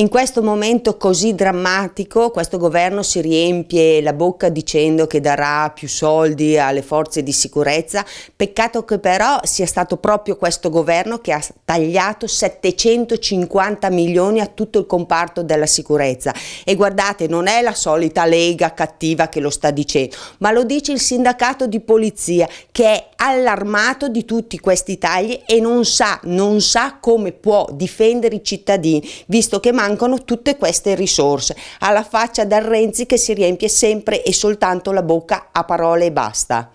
In questo momento così drammatico questo governo si riempie la bocca dicendo che darà più soldi alle forze di sicurezza, peccato che però sia stato proprio questo governo che ha tagliato 750 milioni a tutto il comparto della sicurezza e guardate non è la solita Lega cattiva che lo sta dicendo, ma lo dice il sindacato di polizia che è allarmato di tutti questi tagli e non sa, non sa come può difendere i cittadini, visto che mancano tutte queste risorse, alla faccia del Renzi che si riempie sempre e soltanto la bocca a parole e basta.